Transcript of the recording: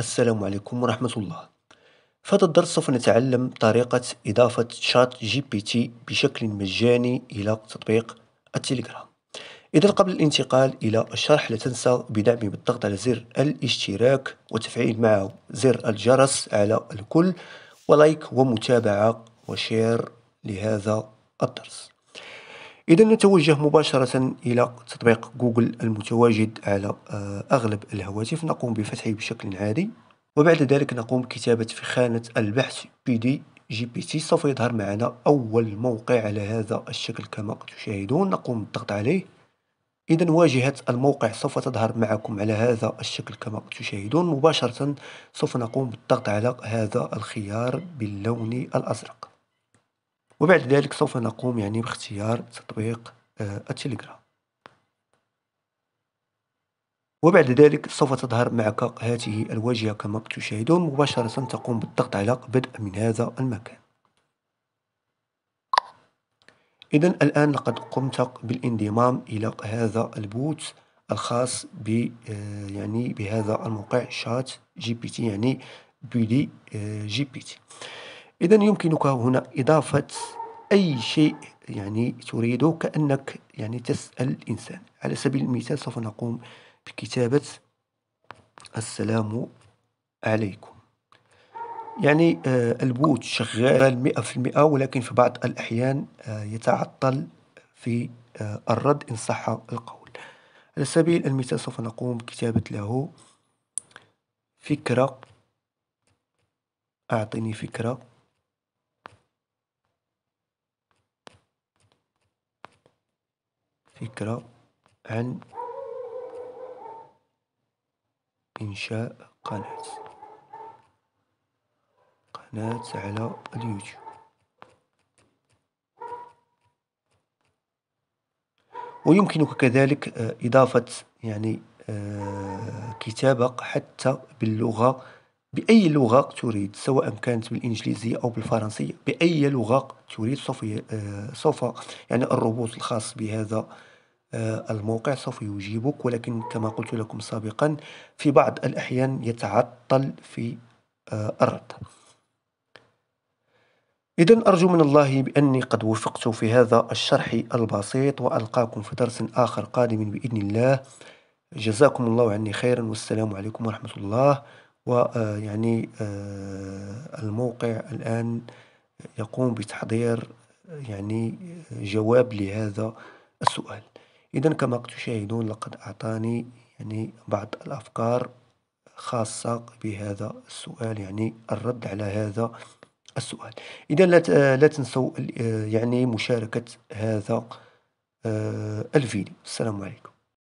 السلام عليكم ورحمة الله في هذا الدرس سوف نتعلم طريقة إضافة شات جي بي تي بشكل مجاني إلى تطبيق التليجرام إذا قبل الانتقال إلى الشرح لا تنسى بدعمي بالضغط على زر الاشتراك وتفعيل معه زر الجرس على الكل ولايك ومتابعة وشير لهذا الدرس إذا نتوجه مباشرة إلى تطبيق جوجل المتواجد على آه، أغلب الهواتف نقوم بفتحه بشكل عادي وبعد ذلك نقوم بكتابة في خانة البحث بي دي جي بي تي سوف يظهر معنا أول موقع على هذا الشكل كما تشاهدون نقوم بالضغط عليه إذا واجهة الموقع سوف تظهر معكم على هذا الشكل كما تشاهدون مباشرة سوف نقوم بالضغط على هذا الخيار باللون الأزرق وبعد ذلك سوف نقوم يعني باختيار تطبيق آه، التليجرام وبعد ذلك سوف تظهر معك هذه الواجهة كما تشاهدون مباشرة تقوم بالضغط على بدء من هذا المكان إذا الآن لقد قمت بالانضمام إلى هذا البوت الخاص ب آه، يعني بهذا الموقع شات جي بي تي يعني بيدي آه، جي بي تي إذا يمكنك هنا إضافة أي شيء يعني تريده كأنك يعني تسأل الإنسان على سبيل المثال سوف نقوم بكتابة السلام عليكم يعني آه، البوت شغال مئة في المئة ولكن في بعض الأحيان آه، يتعطل في آه، الرد إن صح القول على سبيل المثال سوف نقوم بكتابة له فكرة أعطني فكرة فكرة عن إنشاء قناة قناة على اليوتيوب ويمكنك كذلك آه، إضافة يعني آه، كتابة حتى باللغة بأي لغة تريد سواء كانت بالإنجليزية أو بالفرنسية بأي لغة تريد سوف آه، سوف يعني الروبوت الخاص بهذا آه، الموقع سوف يجيبك ولكن كما قلت لكم سابقا في بعض الأحيان يتعطل في آه، الرد إذا أرجو من الله بأني قد وفقت في هذا الشرح البسيط وألقاكم في درس آخر قادم بإذن الله جزاكم الله عني خيرا والسلام عليكم ورحمة الله ويعني آه، آه، الموقع الآن يقوم بتحضير يعني جواب لهذا السؤال إذا كما تشاهدون لقد أعطاني يعني بعض الأفكار خاصة بهذا السؤال يعني الرد على هذا السؤال إذا لا لا تنسوا يعني مشاركة هذا آه، الفيديو السلام عليكم